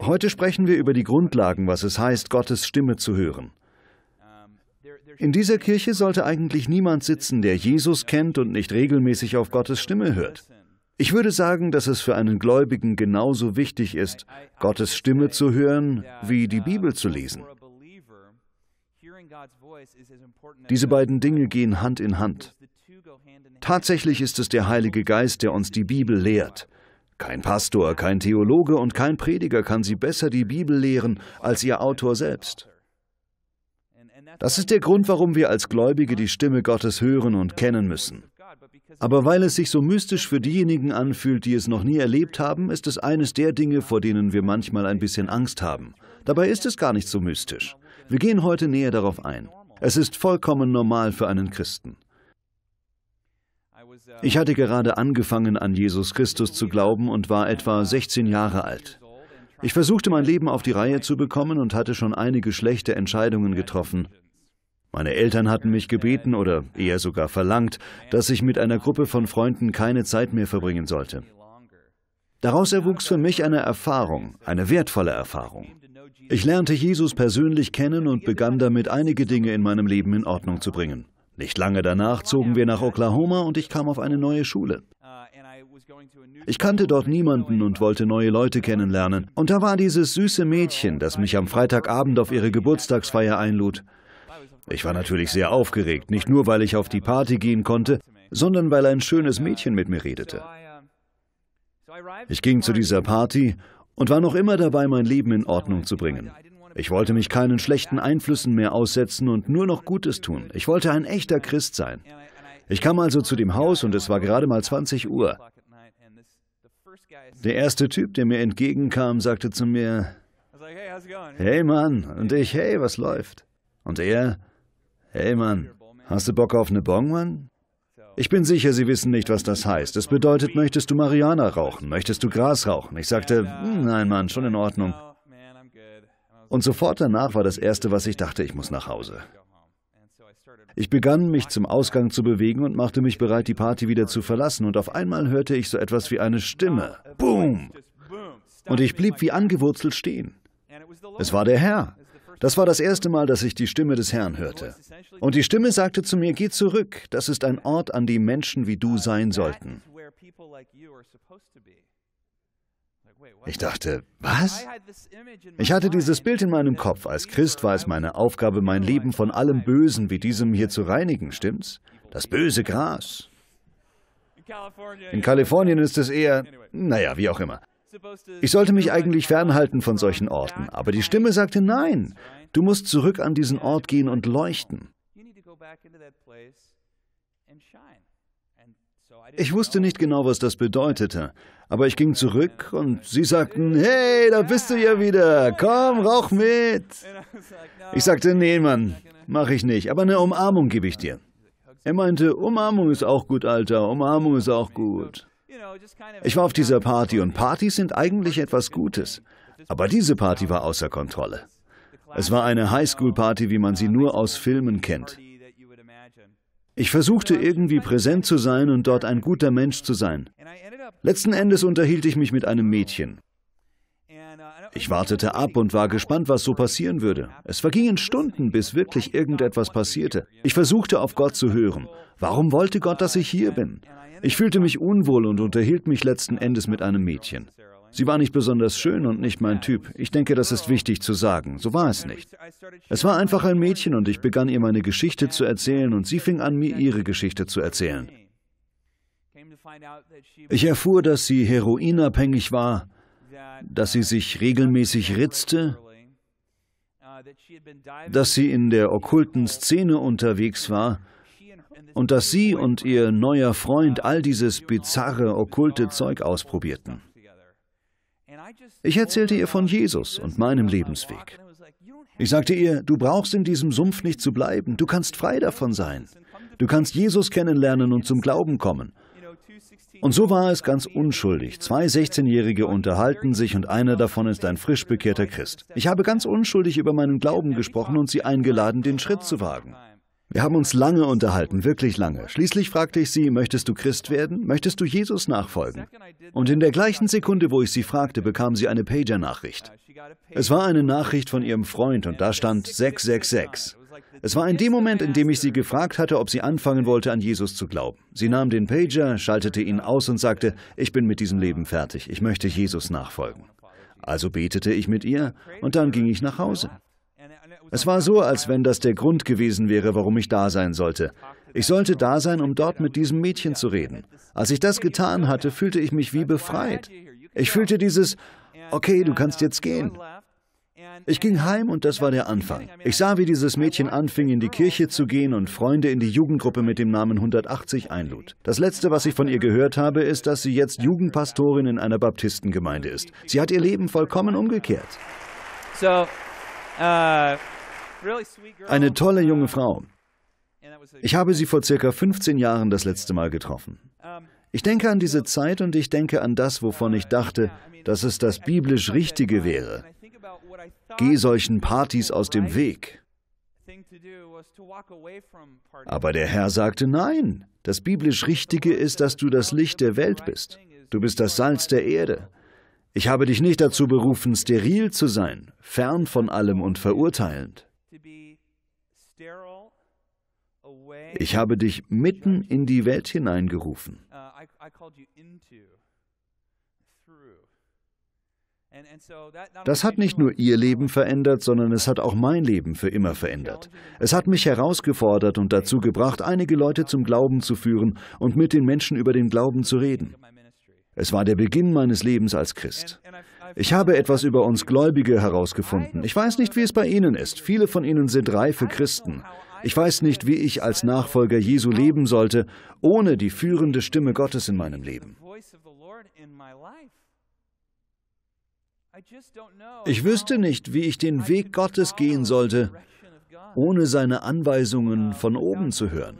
Heute sprechen wir über die Grundlagen, was es heißt, Gottes Stimme zu hören. In dieser Kirche sollte eigentlich niemand sitzen, der Jesus kennt und nicht regelmäßig auf Gottes Stimme hört. Ich würde sagen, dass es für einen Gläubigen genauso wichtig ist, Gottes Stimme zu hören, wie die Bibel zu lesen. Diese beiden Dinge gehen Hand in Hand. Tatsächlich ist es der Heilige Geist, der uns die Bibel lehrt. Kein Pastor, kein Theologe und kein Prediger kann sie besser die Bibel lehren als ihr Autor selbst. Das ist der Grund, warum wir als Gläubige die Stimme Gottes hören und kennen müssen. Aber weil es sich so mystisch für diejenigen anfühlt, die es noch nie erlebt haben, ist es eines der Dinge, vor denen wir manchmal ein bisschen Angst haben. Dabei ist es gar nicht so mystisch. Wir gehen heute näher darauf ein. Es ist vollkommen normal für einen Christen. Ich hatte gerade angefangen, an Jesus Christus zu glauben und war etwa 16 Jahre alt. Ich versuchte mein Leben auf die Reihe zu bekommen und hatte schon einige schlechte Entscheidungen getroffen. Meine Eltern hatten mich gebeten oder eher sogar verlangt, dass ich mit einer Gruppe von Freunden keine Zeit mehr verbringen sollte. Daraus erwuchs für mich eine Erfahrung, eine wertvolle Erfahrung. Ich lernte Jesus persönlich kennen und begann damit, einige Dinge in meinem Leben in Ordnung zu bringen. Nicht lange danach zogen wir nach Oklahoma und ich kam auf eine neue Schule. Ich kannte dort niemanden und wollte neue Leute kennenlernen. Und da war dieses süße Mädchen, das mich am Freitagabend auf ihre Geburtstagsfeier einlud. Ich war natürlich sehr aufgeregt, nicht nur weil ich auf die Party gehen konnte, sondern weil ein schönes Mädchen mit mir redete. Ich ging zu dieser Party und war noch immer dabei, mein Leben in Ordnung zu bringen. Ich wollte mich keinen schlechten Einflüssen mehr aussetzen und nur noch Gutes tun. Ich wollte ein echter Christ sein. Ich kam also zu dem Haus und es war gerade mal 20 Uhr. Der erste Typ, der mir entgegenkam, sagte zu mir, Hey Mann, und ich, hey, was läuft? Und er, hey Mann, hast du Bock auf eine Bong, Mann? Ich bin sicher, Sie wissen nicht, was das heißt. Es bedeutet, möchtest du Marihuana rauchen? Möchtest du Gras rauchen? Ich sagte, hm, nein, Mann, schon in Ordnung. Und sofort danach war das Erste, was ich dachte, ich muss nach Hause. Ich begann, mich zum Ausgang zu bewegen und machte mich bereit, die Party wieder zu verlassen. Und auf einmal hörte ich so etwas wie eine Stimme. Boom! Und ich blieb wie angewurzelt stehen. Es war der Herr. Das war das erste Mal, dass ich die Stimme des Herrn hörte. Und die Stimme sagte zu mir, geh zurück, das ist ein Ort, an dem Menschen wie du sein sollten. Ich dachte, was? Ich hatte dieses Bild in meinem Kopf. Als Christ war es meine Aufgabe, mein Leben von allem Bösen wie diesem hier zu reinigen, stimmt's? Das böse Gras. In Kalifornien ist es eher, naja, wie auch immer. Ich sollte mich eigentlich fernhalten von solchen Orten, aber die Stimme sagte, nein, du musst zurück an diesen Ort gehen und leuchten. Ich wusste nicht genau, was das bedeutete, aber ich ging zurück und sie sagten, hey, da bist du ja wieder, komm, rauch mit. Ich sagte, nee, Mann, mach ich nicht, aber eine Umarmung gebe ich dir. Er meinte, Umarmung ist auch gut, Alter, Umarmung ist auch gut. Ich war auf dieser Party und Partys sind eigentlich etwas Gutes, aber diese Party war außer Kontrolle. Es war eine Highschool-Party, wie man sie uh, nur aus Filmen kennt. Ich versuchte irgendwie präsent zu sein und dort ein guter Mensch zu sein. Letzten Endes unterhielt ich mich mit einem Mädchen. Ich wartete ab und war gespannt, was so passieren würde. Es vergingen Stunden, bis wirklich irgendetwas passierte. Ich versuchte auf Gott zu hören. Warum wollte Gott, dass ich hier bin? Ich fühlte mich unwohl und unterhielt mich letzten Endes mit einem Mädchen. Sie war nicht besonders schön und nicht mein Typ. Ich denke, das ist wichtig zu sagen. So war es nicht. Es war einfach ein Mädchen und ich begann ihr meine Geschichte zu erzählen und sie fing an, mir ihre Geschichte zu erzählen. Ich erfuhr, dass sie heroinabhängig war, dass sie sich regelmäßig ritzte, dass sie in der okkulten Szene unterwegs war und dass sie und ihr neuer Freund all dieses bizarre, okkulte Zeug ausprobierten. Ich erzählte ihr von Jesus und meinem Lebensweg. Ich sagte ihr, du brauchst in diesem Sumpf nicht zu bleiben, du kannst frei davon sein. Du kannst Jesus kennenlernen und zum Glauben kommen. Und so war es ganz unschuldig. Zwei 16-Jährige unterhalten sich und einer davon ist ein frisch bekehrter Christ. Ich habe ganz unschuldig über meinen Glauben gesprochen und sie eingeladen, den Schritt zu wagen. Wir haben uns lange unterhalten, wirklich lange. Schließlich fragte ich sie, möchtest du Christ werden? Möchtest du Jesus nachfolgen? Und in der gleichen Sekunde, wo ich sie fragte, bekam sie eine Pager-Nachricht. Es war eine Nachricht von ihrem Freund und da stand 666. Es war in dem Moment, in dem ich sie gefragt hatte, ob sie anfangen wollte, an Jesus zu glauben. Sie nahm den Pager, schaltete ihn aus und sagte, ich bin mit diesem Leben fertig, ich möchte Jesus nachfolgen. Also betete ich mit ihr und dann ging ich nach Hause. Es war so, als wenn das der Grund gewesen wäre, warum ich da sein sollte. Ich sollte da sein, um dort mit diesem Mädchen zu reden. Als ich das getan hatte, fühlte ich mich wie befreit. Ich fühlte dieses, okay, du kannst jetzt gehen. Ich ging heim und das war der Anfang. Ich sah, wie dieses Mädchen anfing, in die Kirche zu gehen und Freunde in die Jugendgruppe mit dem Namen 180 einlud. Das Letzte, was ich von ihr gehört habe, ist, dass sie jetzt Jugendpastorin in einer Baptistengemeinde ist. Sie hat ihr Leben vollkommen umgekehrt. So, uh eine tolle junge Frau. Ich habe sie vor circa 15 Jahren das letzte Mal getroffen. Ich denke an diese Zeit und ich denke an das, wovon ich dachte, dass es das biblisch Richtige wäre. Geh solchen Partys aus dem Weg. Aber der Herr sagte, nein, das biblisch Richtige ist, dass du das Licht der Welt bist. Du bist das Salz der Erde. Ich habe dich nicht dazu berufen, steril zu sein, fern von allem und verurteilend. Ich habe dich mitten in die Welt hineingerufen. Uh, das hat nicht nur ihr Leben verändert, sondern es hat auch mein Leben für immer verändert. Es hat mich herausgefordert und dazu gebracht, einige Leute zum Glauben zu führen und mit den Menschen über den Glauben zu reden. Es war der Beginn meines Lebens als Christ. Ich habe etwas über uns Gläubige herausgefunden. Ich weiß nicht, wie es bei Ihnen ist. Viele von Ihnen sind reife Christen. Ich weiß nicht, wie ich als Nachfolger Jesu leben sollte, ohne die führende Stimme Gottes in meinem Leben. Ich wüsste nicht, wie ich den Weg Gottes gehen sollte, ohne seine Anweisungen von oben zu hören.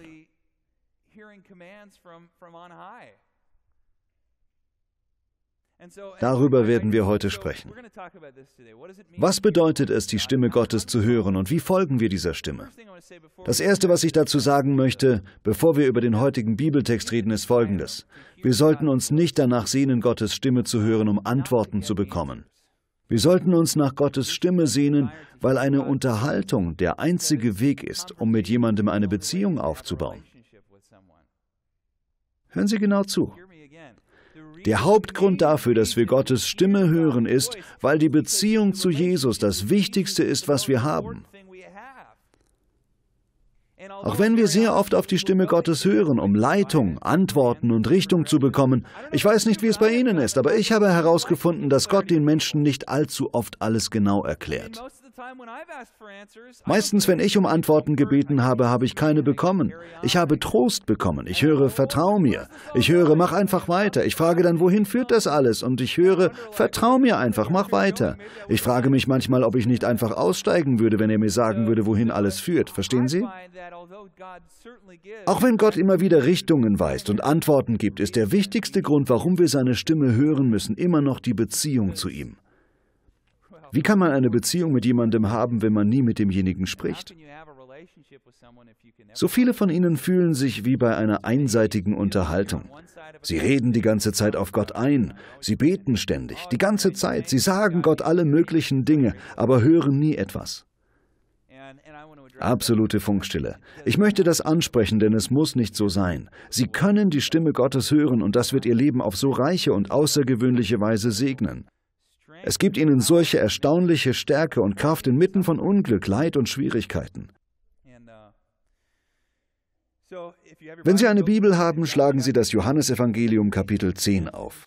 Darüber werden wir heute sprechen. Was bedeutet es, die Stimme Gottes zu hören und wie folgen wir dieser Stimme? Das Erste, was ich dazu sagen möchte, bevor wir über den heutigen Bibeltext reden, ist Folgendes. Wir sollten uns nicht danach sehnen, Gottes Stimme zu hören, um Antworten zu bekommen. Wir sollten uns nach Gottes Stimme sehnen, weil eine Unterhaltung der einzige Weg ist, um mit jemandem eine Beziehung aufzubauen. Hören Sie genau zu. Der Hauptgrund dafür, dass wir Gottes Stimme hören, ist, weil die Beziehung zu Jesus das Wichtigste ist, was wir haben. Auch wenn wir sehr oft auf die Stimme Gottes hören, um Leitung, Antworten und Richtung zu bekommen, ich weiß nicht, wie es bei Ihnen ist, aber ich habe herausgefunden, dass Gott den Menschen nicht allzu oft alles genau erklärt. Meistens, wenn ich um Antworten gebeten habe, habe ich keine bekommen. Ich habe Trost bekommen. Ich höre, vertrau mir. Ich höre, mach einfach weiter. Ich frage dann, wohin führt das alles? Und ich höre, vertrau mir einfach, mach weiter. Ich frage mich manchmal, ob ich nicht einfach aussteigen würde, wenn er mir sagen würde, wohin alles führt. Verstehen Sie? Auch wenn Gott immer wieder Richtungen weist und Antworten gibt, ist der wichtigste Grund, warum wir seine Stimme hören müssen, immer noch die Beziehung zu ihm. Genau. Wie kann man eine Beziehung mit jemandem haben, wenn man nie mit demjenigen spricht? So viele von ihnen fühlen sich wie bei einer einseitigen Unterhaltung. Sie reden die ganze Zeit auf Gott ein, sie beten ständig, die ganze Zeit, sie sagen Gott alle möglichen Dinge, aber hören nie etwas. Absolute Funkstille. Ich möchte das ansprechen, denn es muss nicht so sein. Sie können die Stimme Gottes hören und das wird ihr Leben auf so reiche und außergewöhnliche Weise segnen. Es gibt ihnen solche erstaunliche Stärke und Kraft inmitten von Unglück, Leid und Schwierigkeiten. Uh, Wenn Sie eine Bibel haben, schlagen Sie das Johannesevangelium Kapitel 10 auf.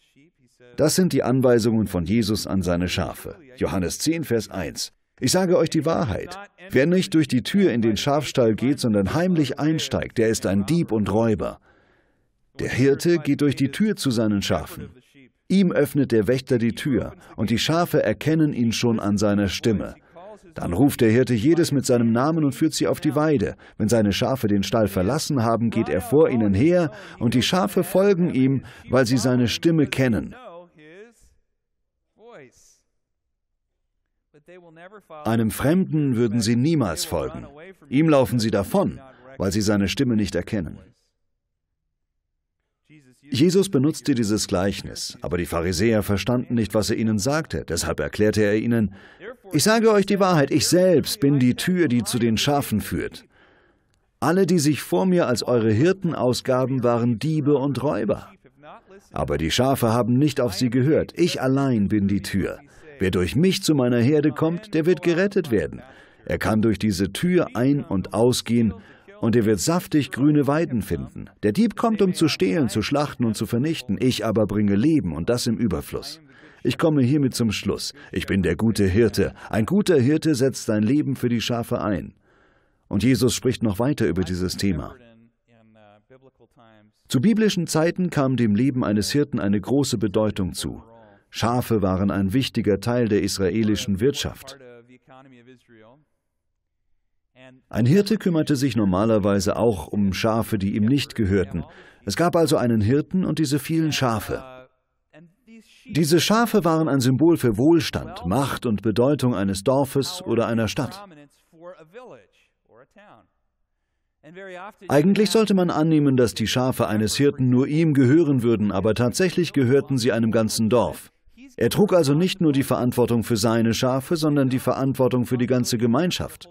Das sind die Anweisungen von Jesus an seine Schafe. Johannes 10, Vers 1. Ich sage euch die Wahrheit. Wer nicht durch die Tür in den Schafstall geht, sondern heimlich einsteigt, der ist ein Dieb und Räuber. Der Hirte geht durch die Tür zu seinen Schafen. Ihm öffnet der Wächter die Tür, und die Schafe erkennen ihn schon an seiner Stimme. Dann ruft der Hirte jedes mit seinem Namen und führt sie auf die Weide. Wenn seine Schafe den Stall verlassen haben, geht er vor ihnen her, und die Schafe folgen ihm, weil sie seine Stimme kennen. Einem Fremden würden sie niemals folgen. Ihm laufen sie davon, weil sie seine Stimme nicht erkennen. Jesus benutzte dieses Gleichnis, aber die Pharisäer verstanden nicht, was er ihnen sagte. Deshalb erklärte er ihnen, ich sage euch die Wahrheit, ich selbst bin die Tür, die zu den Schafen führt. Alle, die sich vor mir als eure Hirten ausgaben, waren Diebe und Räuber. Aber die Schafe haben nicht auf sie gehört. Ich allein bin die Tür. Wer durch mich zu meiner Herde kommt, der wird gerettet werden. Er kann durch diese Tür ein- und ausgehen und ihr wird saftig grüne Weiden finden. Der Dieb kommt, um zu stehlen, zu schlachten und zu vernichten. Ich aber bringe Leben und das im Überfluss. Ich komme hiermit zum Schluss. Ich bin der gute Hirte. Ein guter Hirte setzt sein Leben für die Schafe ein. Und Jesus spricht noch weiter über dieses Thema. Zu biblischen Zeiten kam dem Leben eines Hirten eine große Bedeutung zu. Schafe waren ein wichtiger Teil der israelischen Wirtschaft. Ein Hirte kümmerte sich normalerweise auch um Schafe, die ihm nicht gehörten. Es gab also einen Hirten und diese vielen Schafe. Diese Schafe waren ein Symbol für Wohlstand, Macht und Bedeutung eines Dorfes oder einer Stadt. Eigentlich sollte man annehmen, dass die Schafe eines Hirten nur ihm gehören würden, aber tatsächlich gehörten sie einem ganzen Dorf. Er trug also nicht nur die Verantwortung für seine Schafe, sondern die Verantwortung für die ganze Gemeinschaft.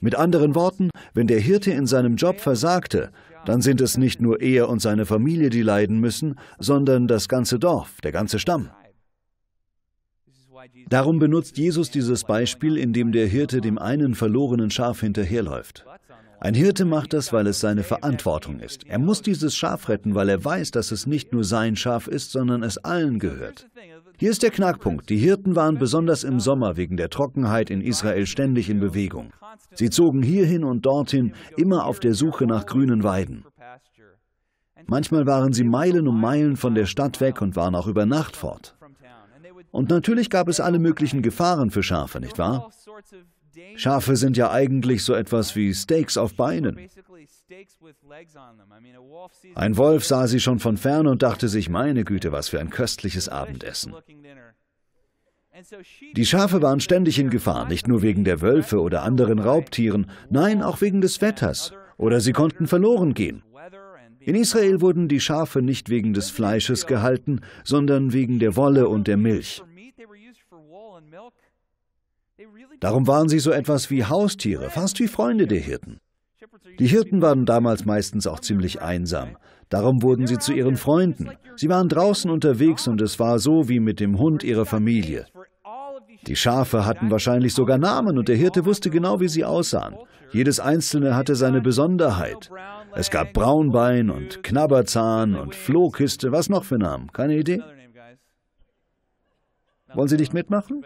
Mit anderen Worten, wenn der Hirte in seinem Job versagte, dann sind es nicht nur er und seine Familie, die leiden müssen, sondern das ganze Dorf, der ganze Stamm. Darum benutzt Jesus dieses Beispiel, in dem der Hirte dem einen verlorenen Schaf hinterherläuft. Ein Hirte macht das, weil es seine Verantwortung ist. Er muss dieses Schaf retten, weil er weiß, dass es nicht nur sein Schaf ist, sondern es allen gehört. Hier ist der Knackpunkt. Die Hirten waren besonders im Sommer wegen der Trockenheit in Israel ständig in Bewegung. Sie zogen hierhin und dorthin, immer auf der Suche nach grünen Weiden. Manchmal waren sie Meilen um Meilen von der Stadt weg und waren auch über Nacht fort. Und natürlich gab es alle möglichen Gefahren für Schafe, nicht wahr? Schafe sind ja eigentlich so etwas wie Steaks auf Beinen. Ein Wolf sah sie schon von fern und dachte sich, meine Güte, was für ein köstliches Abendessen. Die Schafe waren ständig in Gefahr, nicht nur wegen der Wölfe oder anderen Raubtieren, nein, auch wegen des Wetters. Oder sie konnten verloren gehen. In Israel wurden die Schafe nicht wegen des Fleisches gehalten, sondern wegen der Wolle und der Milch. Darum waren sie so etwas wie Haustiere, fast wie Freunde der Hirten. Die Hirten waren damals meistens auch ziemlich einsam. Darum wurden sie zu ihren Freunden. Sie waren draußen unterwegs und es war so wie mit dem Hund ihrer Familie. Die Schafe hatten wahrscheinlich sogar Namen und der Hirte wusste genau, wie sie aussahen. Jedes einzelne hatte seine Besonderheit. Es gab Braunbein und Knabberzahn und Flohkiste, was noch für Namen? Keine Idee? Wollen Sie nicht mitmachen?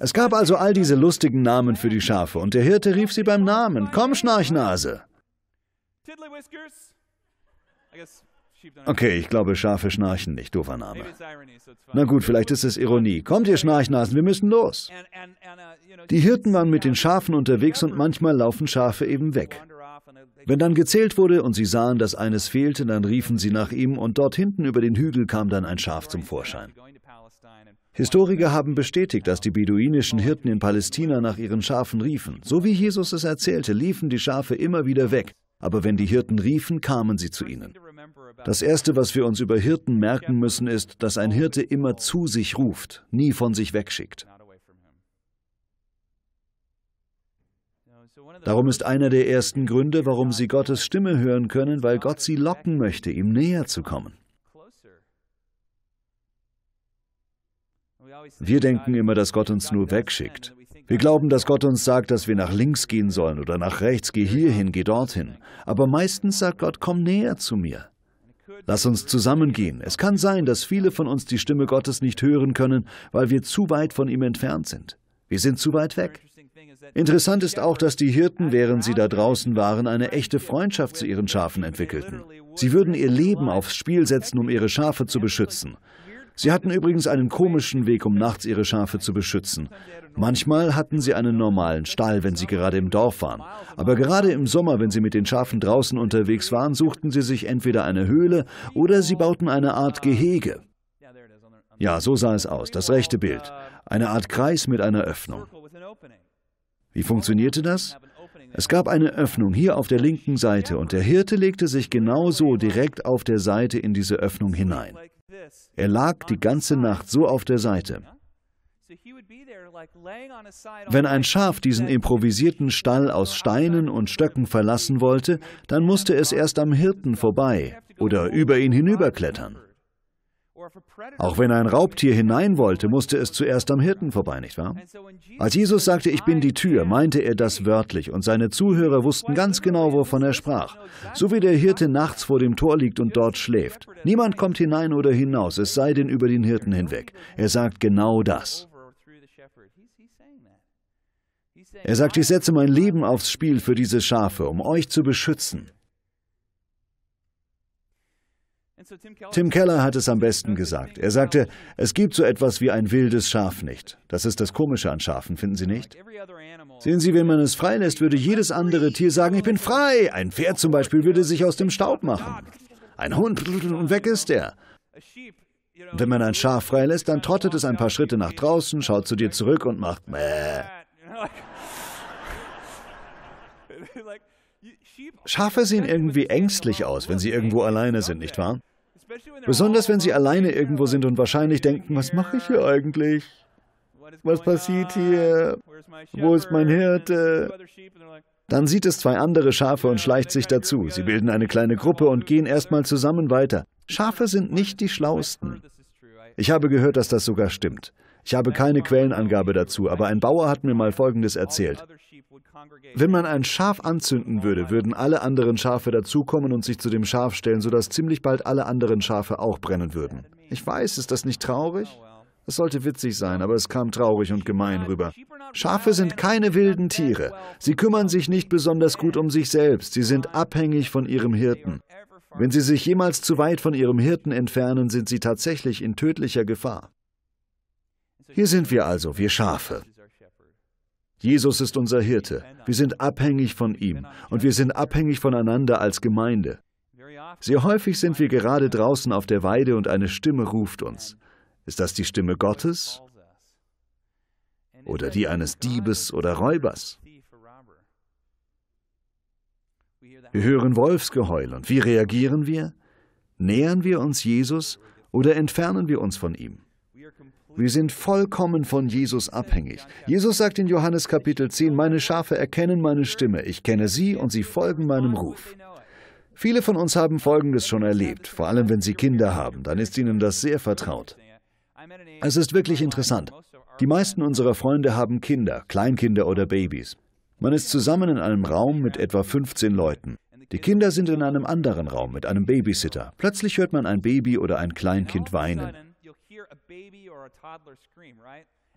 Es gab also all diese lustigen Namen für die Schafe, und der Hirte rief sie beim Namen. Komm, Schnarchnase! Okay, ich glaube, Schafe schnarchen nicht, doofer Name. Na gut, vielleicht ist es Ironie. Kommt ihr Schnarchnasen, wir müssen los. Uh, die Hirten waren mit den Schafen unterwegs und manchmal laufen Schafe eben weg. Wenn dann gezählt wurde und sie sahen, dass eines fehlte, dann riefen sie nach ihm und dort hinten über den Hügel kam dann ein Schaf zum Vorschein. Historiker haben bestätigt, dass die beduinischen Hirten in Palästina nach ihren Schafen riefen. So wie Jesus es erzählte, liefen die Schafe immer wieder weg. Aber wenn die Hirten riefen, kamen sie zu ihnen. Das Erste, was wir uns über Hirten merken müssen, ist, dass ein Hirte immer zu sich ruft, nie von sich wegschickt. Darum ist einer der ersten Gründe, warum sie Gottes Stimme hören können, weil Gott sie locken möchte, ihm näher zu kommen. Wir denken immer, dass Gott uns nur wegschickt. Wir glauben, dass Gott uns sagt, dass wir nach links gehen sollen oder nach rechts, geh hierhin, geh dorthin. Aber meistens sagt Gott, komm näher zu mir. Lass uns zusammengehen. Es kann sein, dass viele von uns die Stimme Gottes nicht hören können, weil wir zu weit von ihm entfernt sind. Wir sind zu weit weg. Interessant ist auch, dass die Hirten, während sie da draußen waren, eine echte Freundschaft zu ihren Schafen entwickelten. Sie würden ihr Leben aufs Spiel setzen, um ihre Schafe zu beschützen. Sie hatten übrigens einen komischen Weg, um nachts ihre Schafe zu beschützen. Manchmal hatten sie einen normalen Stall, wenn sie gerade im Dorf waren. Aber gerade im Sommer, wenn sie mit den Schafen draußen unterwegs waren, suchten sie sich entweder eine Höhle oder sie bauten eine Art Gehege. Ja, so sah es aus, das rechte Bild. Eine Art Kreis mit einer Öffnung. Wie funktionierte das? Es gab eine Öffnung hier auf der linken Seite und der Hirte legte sich genau so direkt auf der Seite in diese Öffnung hinein. Er lag die ganze Nacht so auf der Seite. Wenn ein Schaf diesen improvisierten Stall aus Steinen und Stöcken verlassen wollte, dann musste es erst am Hirten vorbei oder über ihn hinüberklettern. Auch wenn ein Raubtier hinein wollte, musste es zuerst am Hirten vorbei, nicht wahr? Als Jesus sagte, ich bin die Tür, meinte er das wörtlich und seine Zuhörer wussten ganz genau, wovon er sprach. So wie der Hirte nachts vor dem Tor liegt und dort schläft. Niemand kommt hinein oder hinaus, es sei denn über den Hirten hinweg. Er sagt genau das. Er sagt, ich setze mein Leben aufs Spiel für diese Schafe, um euch zu beschützen. Tim Keller hat es am besten gesagt. Er sagte, es gibt so etwas wie ein wildes Schaf nicht. Das ist das Komische an Schafen, finden Sie nicht? Sehen Sie, wenn man es freilässt, würde jedes andere Tier sagen, ich bin frei. Ein Pferd zum Beispiel würde sich aus dem Staub machen. Ein Hund, und weg ist er. Und wenn man ein Schaf freilässt, dann trottet es ein paar Schritte nach draußen, schaut zu dir zurück und macht Mäh. Schafe sehen irgendwie ängstlich aus, wenn sie irgendwo alleine sind, nicht wahr? Besonders wenn sie alleine irgendwo sind und wahrscheinlich denken, was mache ich hier eigentlich? Was passiert hier? Wo ist mein Hirte? Dann sieht es zwei andere Schafe und schleicht sich dazu. Sie bilden eine kleine Gruppe und gehen erstmal zusammen weiter. Schafe sind nicht die schlausten. Ich habe gehört, dass das sogar stimmt. Ich habe keine Quellenangabe dazu, aber ein Bauer hat mir mal Folgendes erzählt. Wenn man ein Schaf anzünden würde, würden alle anderen Schafe dazukommen und sich zu dem Schaf stellen, sodass ziemlich bald alle anderen Schafe auch brennen würden. Ich weiß, ist das nicht traurig? Es sollte witzig sein, aber es kam traurig und gemein rüber. Schafe sind keine wilden Tiere. Sie kümmern sich nicht besonders gut um sich selbst. Sie sind abhängig von ihrem Hirten. Wenn sie sich jemals zu weit von ihrem Hirten entfernen, sind sie tatsächlich in tödlicher Gefahr. Hier sind wir also, wir Schafe. Jesus ist unser Hirte. Wir sind abhängig von ihm und wir sind abhängig voneinander als Gemeinde. Sehr häufig sind wir gerade draußen auf der Weide und eine Stimme ruft uns. Ist das die Stimme Gottes oder die eines Diebes oder Räubers? Wir hören Wolfsgeheul und wie reagieren wir? Nähern wir uns Jesus oder entfernen wir uns von ihm? Wir sind vollkommen von Jesus abhängig. Jesus sagt in Johannes Kapitel 10, meine Schafe erkennen meine Stimme, ich kenne sie und sie folgen meinem Ruf. Viele von uns haben Folgendes schon erlebt, vor allem wenn sie Kinder haben, dann ist ihnen das sehr vertraut. Es ist wirklich interessant. Die meisten unserer Freunde haben Kinder, Kleinkinder oder Babys. Man ist zusammen in einem Raum mit etwa 15 Leuten. Die Kinder sind in einem anderen Raum mit einem Babysitter. Plötzlich hört man ein Baby oder ein Kleinkind weinen.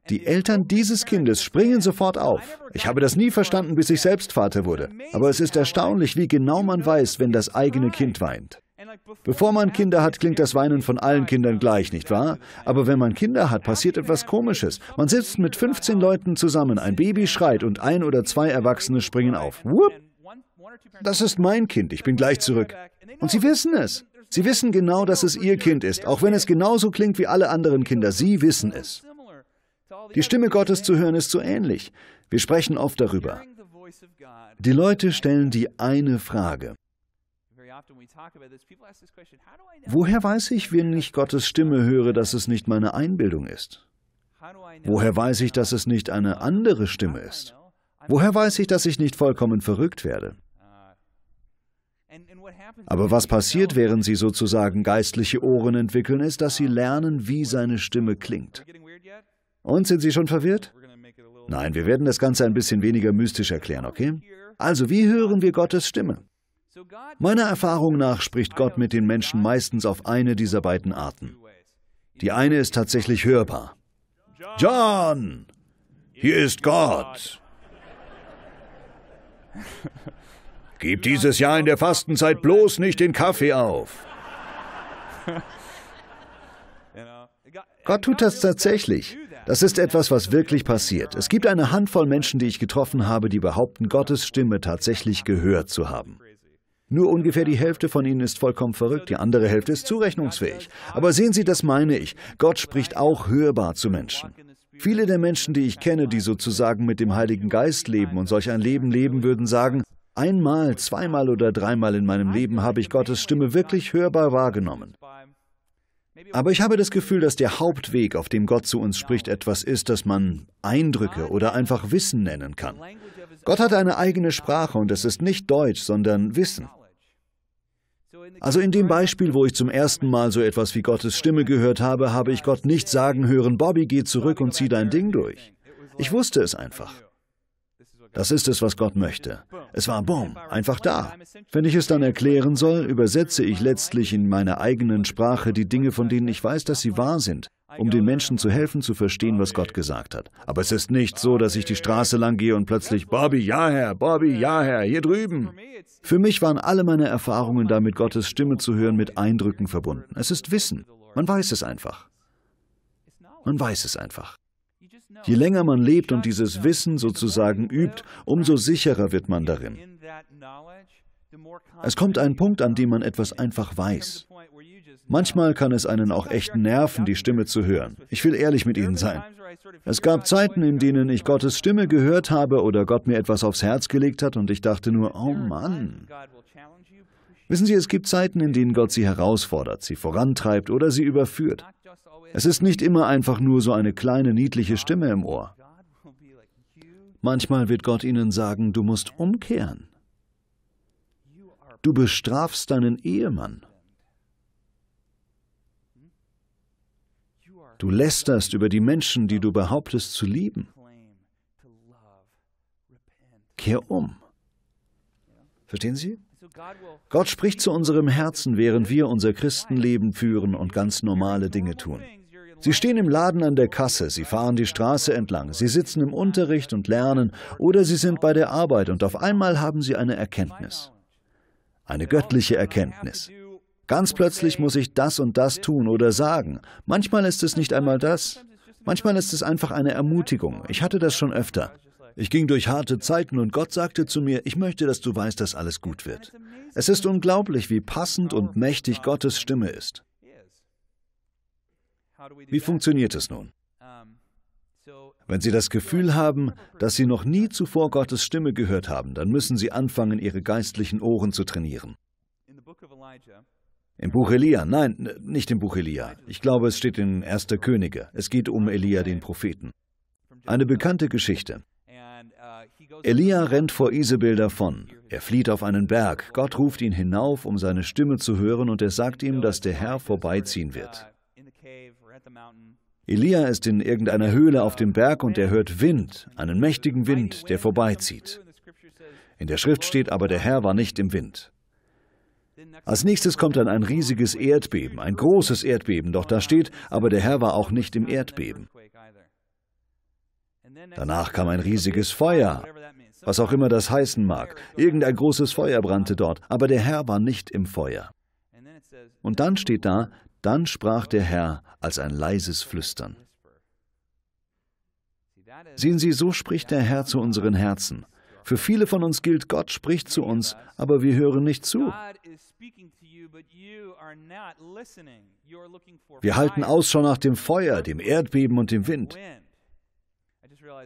Die Eltern dieses Kindes springen sofort auf. Ich habe das nie verstanden, bis ich selbst Vater wurde. Aber es ist erstaunlich, wie genau man weiß, wenn das eigene Kind weint. Bevor man Kinder hat, klingt das Weinen von allen Kindern gleich, nicht wahr? Aber wenn man Kinder hat, passiert etwas Komisches. Man sitzt mit 15 Leuten zusammen, ein Baby schreit und ein oder zwei Erwachsene springen auf. Whoop! Das ist mein Kind, ich bin gleich zurück. Und sie wissen es. Sie wissen genau, dass es ihr Kind ist, auch wenn es genauso klingt wie alle anderen Kinder. Sie wissen es. Die Stimme Gottes zu hören ist so ähnlich. Wir sprechen oft darüber. Die Leute stellen die eine Frage. Woher weiß ich, wenn ich Gottes Stimme höre, dass es nicht meine Einbildung ist? Woher weiß ich, dass es nicht eine andere Stimme ist? Woher weiß ich, dass ich nicht vollkommen verrückt werde? Aber was passiert, während sie sozusagen geistliche Ohren entwickeln, ist, dass sie ah, lernen, wie seine Stimme klingt. Und sind Sie schon verwirrt? Nein, wir werden das Ganze ein bisschen weniger mystisch erklären, okay? Also, wie hören wir Gottes Stimme? Meiner Erfahrung nach spricht Gott mit den Menschen meistens auf eine dieser beiden Arten. Die eine ist tatsächlich hörbar. John, hier ist Gott. Gib dieses Jahr in der Fastenzeit bloß nicht den Kaffee auf. Gott tut das tatsächlich. Das ist etwas, was wirklich passiert. Es gibt eine Handvoll Menschen, die ich getroffen habe, die behaupten, Gottes Stimme tatsächlich gehört zu haben. Nur ungefähr die Hälfte von ihnen ist vollkommen verrückt, die andere Hälfte ist zurechnungsfähig. Aber sehen Sie, das meine ich. Gott spricht auch hörbar zu Menschen. Viele der Menschen, die ich kenne, die sozusagen mit dem Heiligen Geist leben und solch ein Leben leben würden, sagen, Einmal, zweimal oder dreimal in meinem Leben habe ich Gottes Stimme wirklich hörbar wahrgenommen. Aber ich habe das Gefühl, dass der Hauptweg, auf dem Gott zu uns spricht, etwas ist, das man Eindrücke oder einfach Wissen nennen kann. Gott hat eine eigene Sprache und es ist nicht Deutsch, sondern Wissen. Also in dem Beispiel, wo ich zum ersten Mal so etwas wie Gottes Stimme gehört habe, habe ich Gott nicht sagen hören, Bobby, geh zurück und zieh dein Ding durch. Ich wusste es einfach. Das ist es, was Gott möchte. Es war boom, einfach da. Wenn ich es dann erklären soll, übersetze ich letztlich in meiner eigenen Sprache die Dinge, von denen ich weiß, dass sie wahr sind, um den Menschen zu helfen, zu verstehen, was Gott gesagt hat. Aber es ist nicht so, dass ich die Straße lang gehe und plötzlich, Bobby, ja Herr, Bobby, ja Herr, hier drüben. Für mich waren alle meine Erfahrungen damit, Gottes Stimme zu hören, mit Eindrücken verbunden. Es ist Wissen. Man weiß es einfach. Man weiß es einfach. Je länger man lebt und dieses Wissen sozusagen übt, umso sicherer wird man darin. Es kommt ein Punkt, an dem man etwas einfach weiß. Manchmal kann es einen auch echt nerven, die Stimme zu hören. Ich will ehrlich mit Ihnen sein. Es gab Zeiten, in denen ich Gottes Stimme gehört habe oder Gott mir etwas aufs Herz gelegt hat und ich dachte nur, oh Mann. Wissen Sie, es gibt Zeiten, in denen Gott Sie herausfordert, Sie vorantreibt oder Sie überführt. Es ist nicht immer einfach nur so eine kleine, niedliche Stimme im Ohr. Manchmal wird Gott ihnen sagen, du musst umkehren. Du bestrafst deinen Ehemann. Du lästerst über die Menschen, die du behauptest zu lieben. Kehr um. Verstehen Sie? Gott spricht zu unserem Herzen, während wir unser Christenleben führen und ganz normale Dinge tun. Sie stehen im Laden an der Kasse, sie fahren die Straße entlang, sie sitzen im Unterricht und lernen oder sie sind bei der Arbeit und auf einmal haben sie eine Erkenntnis. Eine göttliche Erkenntnis. Ganz plötzlich muss ich das und das tun oder sagen. Manchmal ist es nicht einmal das. Manchmal ist es einfach eine Ermutigung. Ich hatte das schon öfter. Ich ging durch harte Zeiten und Gott sagte zu mir, ich möchte, dass du weißt, dass alles gut wird. Es ist unglaublich, wie passend und mächtig Gottes Stimme ist. Wie funktioniert es nun? Wenn Sie das Gefühl haben, dass Sie noch nie zuvor Gottes Stimme gehört haben, dann müssen Sie anfangen, Ihre geistlichen Ohren zu trainieren. Im Buch Elia, nein, nicht im Buch Elia. Ich glaube, es steht in 1. Könige. Es geht um Elia, den Propheten. Eine bekannte Geschichte. Elia rennt vor Isabel davon. Er flieht auf einen Berg. Gott ruft ihn hinauf, um seine Stimme zu hören, und er sagt ihm, dass der Herr vorbeiziehen wird. Elia ist in irgendeiner Höhle auf dem Berg und er hört Wind, einen mächtigen Wind, der vorbeizieht. In der Schrift steht aber, der Herr war nicht im Wind. Als nächstes kommt dann ein riesiges Erdbeben, ein großes Erdbeben, doch da steht, aber der Herr war auch nicht im Erdbeben. Danach kam ein riesiges Feuer, was auch immer das heißen mag. Irgendein großes Feuer brannte dort, aber der Herr war nicht im Feuer. Und dann steht da, dann sprach der Herr als ein leises Flüstern. Sehen Sie, so spricht der Herr zu unseren Herzen. Für viele von uns gilt, Gott spricht zu uns, aber wir hören nicht zu. Wir halten Ausschau nach dem Feuer, dem Erdbeben und dem Wind.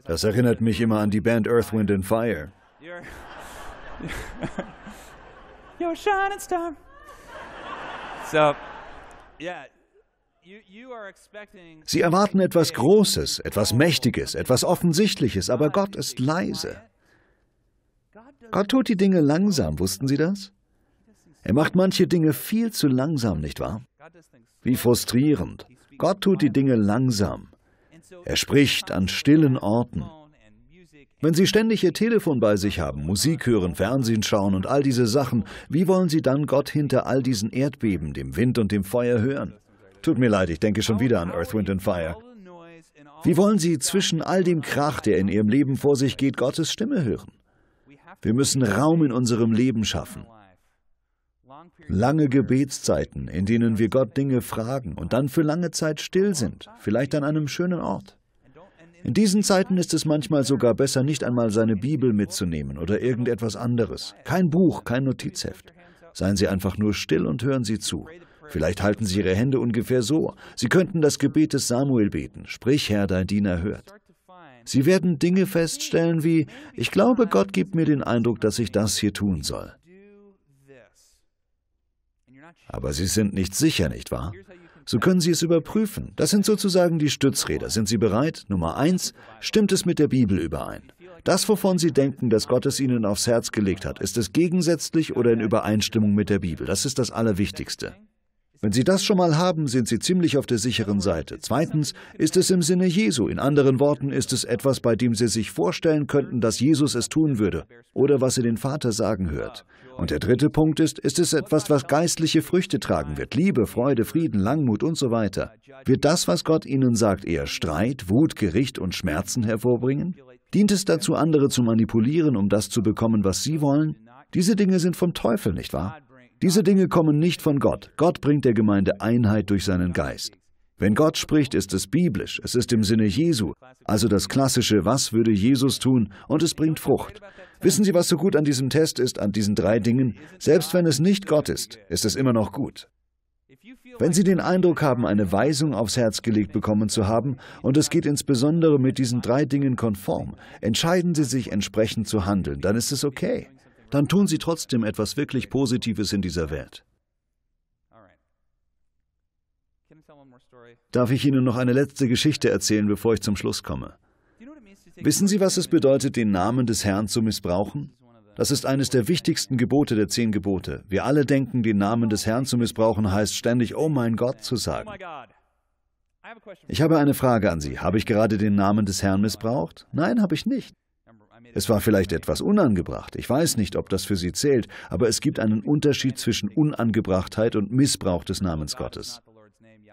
Das erinnert mich immer an die Band Earth, Wind and Fire. Sie erwarten etwas Großes, etwas Mächtiges, etwas Offensichtliches, aber Gott ist leise. Gott tut die Dinge langsam, wussten Sie das? Er macht manche Dinge viel zu langsam, nicht wahr? Wie frustrierend. Gott tut die Dinge langsam. Er spricht an stillen Orten. Wenn Sie ständig Ihr Telefon bei sich haben, Musik hören, Fernsehen schauen und all diese Sachen, wie wollen Sie dann Gott hinter all diesen Erdbeben, dem Wind und dem Feuer hören? Tut mir leid, ich denke schon wieder an Earth, Wind and Fire. Wie wollen Sie zwischen all dem Krach, der in Ihrem Leben vor sich geht, Gottes Stimme hören? Wir müssen Raum in unserem Leben schaffen. Lange Gebetszeiten, in denen wir Gott Dinge fragen und dann für lange Zeit still sind, vielleicht an einem schönen Ort. In diesen Zeiten ist es manchmal sogar besser, nicht einmal seine Bibel mitzunehmen oder irgendetwas anderes. Kein Buch, kein Notizheft. Seien Sie einfach nur still und hören Sie zu. Vielleicht halten Sie Ihre Hände ungefähr so. Sie könnten das Gebet des Samuel beten. Sprich, Herr, dein Diener hört. Sie werden Dinge feststellen wie, ich glaube, Gott gibt mir den Eindruck, dass ich das hier tun soll. Aber Sie sind nicht sicher, nicht wahr? So können Sie es überprüfen. Das sind sozusagen die Stützräder. Sind Sie bereit? Nummer eins, stimmt es mit der Bibel überein? Das, wovon Sie denken, dass Gott es Ihnen aufs Herz gelegt hat, ist es gegensätzlich oder in Übereinstimmung mit der Bibel? Das ist das Allerwichtigste. Wenn Sie das schon mal haben, sind Sie ziemlich auf der sicheren Seite. Zweitens ist es im Sinne Jesu. In anderen Worten ist es etwas, bei dem Sie sich vorstellen könnten, dass Jesus es tun würde oder was Sie den Vater sagen hört. Und der dritte Punkt ist, ist es etwas, was geistliche Früchte tragen wird. Liebe, Freude, Frieden, Langmut und so weiter. Wird das, was Gott Ihnen sagt, eher Streit, Wut, Gericht und Schmerzen hervorbringen? Dient es dazu, andere zu manipulieren, um das zu bekommen, was sie wollen? Diese Dinge sind vom Teufel, nicht wahr? Diese Dinge kommen nicht von Gott. Gott bringt der Gemeinde Einheit durch seinen Geist. Wenn Gott spricht, ist es biblisch, es ist im Sinne Jesu, also das klassische Was würde Jesus tun und es bringt Frucht. Wissen Sie, was so gut an diesem Test ist, an diesen drei Dingen? Selbst wenn es nicht Gott ist, ist es immer noch gut. Wenn Sie den Eindruck haben, eine Weisung aufs Herz gelegt bekommen zu haben, und es geht insbesondere mit diesen drei Dingen konform, entscheiden Sie sich entsprechend zu handeln, dann ist es okay dann tun sie trotzdem etwas wirklich Positives in dieser Welt. Darf ich Ihnen noch eine letzte Geschichte erzählen, bevor ich zum Schluss komme? Wissen Sie, was es bedeutet, den Namen des Herrn zu missbrauchen? Das ist eines der wichtigsten Gebote der zehn Gebote. Wir alle denken, den Namen des Herrn zu missbrauchen heißt ständig, oh mein Gott zu oh sagen. Ich habe eine Frage an Sie. Habe ich gerade den Namen des Herrn missbraucht? Nein, habe ich nicht. Es war vielleicht etwas unangebracht, ich weiß nicht, ob das für Sie zählt, aber es gibt einen Unterschied zwischen Unangebrachtheit und Missbrauch des Namens Gottes.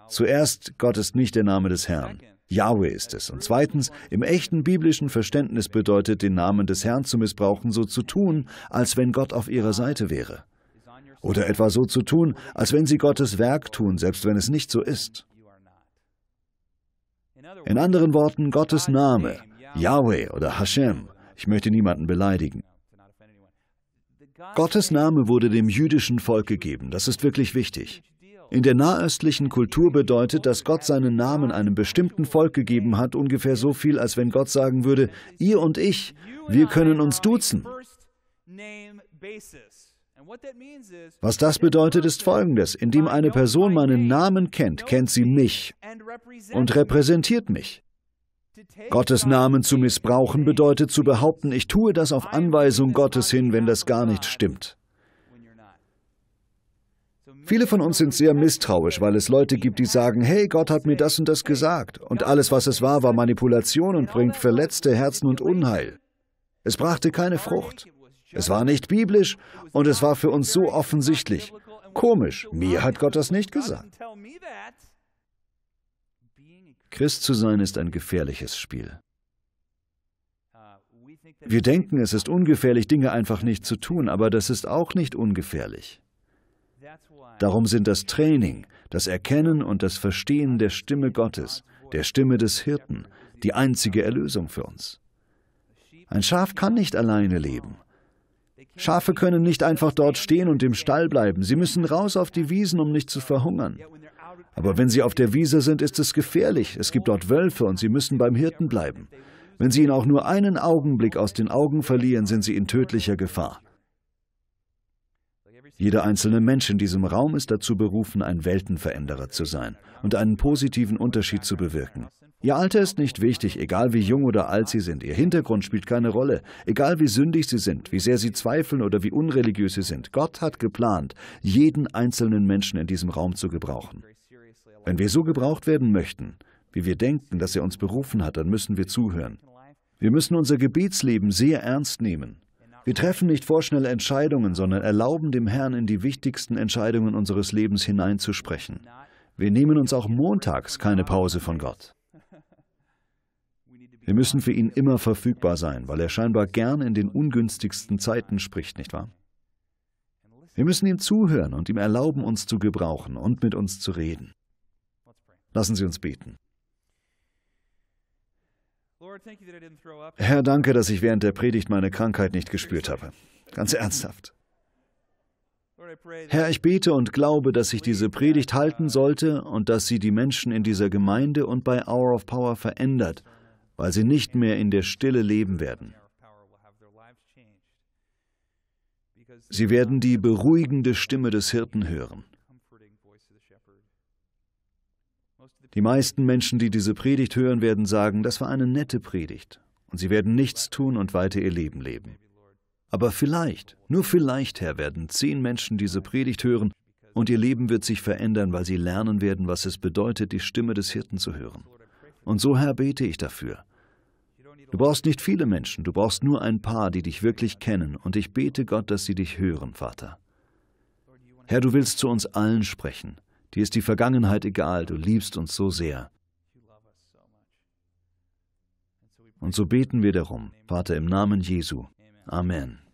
Zuerst, Gott ist nicht der Name des Herrn. Yahweh ist es. Und zweitens, im echten biblischen Verständnis bedeutet, den Namen des Herrn zu missbrauchen, so zu tun, als wenn Gott auf ihrer Seite wäre. Oder etwa so zu tun, als wenn sie Gottes Werk tun, selbst wenn es nicht so ist. In anderen Worten, Gottes Name, Yahweh oder Hashem, ich möchte niemanden beleidigen. Gottes Name wurde dem jüdischen Volk gegeben. Das ist wirklich wichtig. In der nahöstlichen Kultur bedeutet, dass Gott seinen Namen einem bestimmten Volk gegeben hat, ungefähr so viel, als wenn Gott sagen würde, ihr und ich, wir können uns duzen. Was das bedeutet, ist folgendes. Indem eine Person meinen Namen kennt, kennt sie mich und repräsentiert mich. Gottes Namen zu missbrauchen bedeutet zu behaupten, ich tue das auf Anweisung Gottes hin, wenn das gar nicht stimmt. Viele von uns sind sehr misstrauisch, weil es Leute gibt, die sagen, hey, Gott hat mir das und das gesagt. Und alles, was es war, war Manipulation und bringt verletzte Herzen und Unheil. Es brachte keine Frucht. Es war nicht biblisch und es war für uns so offensichtlich. Komisch, mir hat Gott das nicht gesagt. Christ zu sein ist ein gefährliches Spiel. Uh, Wir denken, es ist ungefährlich, Dinge einfach nicht zu tun, aber das ist auch nicht ungefährlich. Darum sind das Training, das Erkennen und das Verstehen der Stimme Gottes, der Stimme des Hirten, die einzige Erlösung für uns. Ein Schaf kann nicht alleine leben. Schafe können nicht einfach dort stehen und im Stall bleiben. Sie müssen raus auf die Wiesen, um nicht zu verhungern. Aber wenn sie auf der Wiese sind, ist es gefährlich. Es gibt dort Wölfe und sie müssen beim Hirten bleiben. Wenn sie ihn auch nur einen Augenblick aus den Augen verlieren, sind sie in tödlicher Gefahr. Jeder einzelne Mensch in diesem Raum ist dazu berufen, ein Weltenveränderer zu sein und einen positiven Unterschied zu bewirken. Ihr Alter ist nicht wichtig, egal wie jung oder alt Sie sind, Ihr Hintergrund spielt keine Rolle, egal wie sündig Sie sind, wie sehr Sie zweifeln oder wie unreligiös Sie sind. Gott hat geplant, jeden einzelnen Menschen in diesem Raum zu gebrauchen. Wenn wir so gebraucht werden möchten, wie wir denken, dass er uns berufen hat, dann müssen wir zuhören. Wir müssen unser Gebetsleben sehr ernst nehmen. Wir treffen nicht vorschnell Entscheidungen, sondern erlauben dem Herrn, in die wichtigsten Entscheidungen unseres Lebens hineinzusprechen. Wir nehmen uns auch montags keine Pause von Gott. Wir müssen für ihn immer verfügbar sein, weil er scheinbar gern in den ungünstigsten Zeiten spricht, nicht wahr? Wir müssen ihm zuhören und ihm erlauben, uns zu gebrauchen und mit uns zu reden. Lassen Sie uns beten. Herr, danke, dass ich während der Predigt meine Krankheit nicht gespürt habe. Ganz ernsthaft. Herr, ich bete und glaube, dass ich diese Predigt halten uh, sollte und dass sie die Menschen in dieser Gemeinde und bei Hour of Power verändert, weil sie nicht mehr in der Stille leben werden. Sie werden die beruhigende Stimme des Hirten hören. Die meisten Menschen, die diese Predigt hören, werden sagen, das war eine nette Predigt, und sie werden nichts tun und weiter ihr Leben leben. Aber vielleicht, nur vielleicht, Herr, werden zehn Menschen diese Predigt hören, und ihr Leben wird sich verändern, weil sie lernen werden, was es bedeutet, die Stimme des Hirten zu hören. Und so, Herr, bete ich dafür. Du brauchst nicht viele Menschen, du brauchst nur ein paar, die dich wirklich kennen, und ich bete Gott, dass sie dich hören, Vater. Herr, du willst zu uns allen sprechen. Dir ist die Vergangenheit egal, du liebst uns so sehr. Und so beten wir darum, Vater im Namen Jesu. Amen.